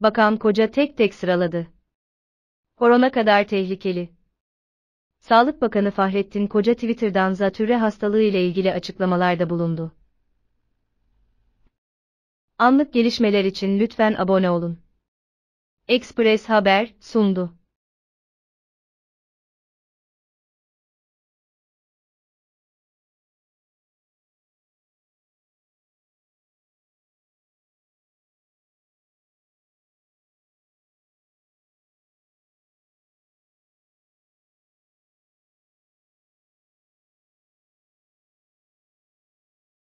Bakan koca tek tek sıraladı. Korona kadar tehlikeli. Sağlık Bakanı Fahrettin Koca Twitter'dan zatürre hastalığı ile ilgili açıklamalarda bulundu. Anlık gelişmeler için lütfen abone olun. Express Haber sundu.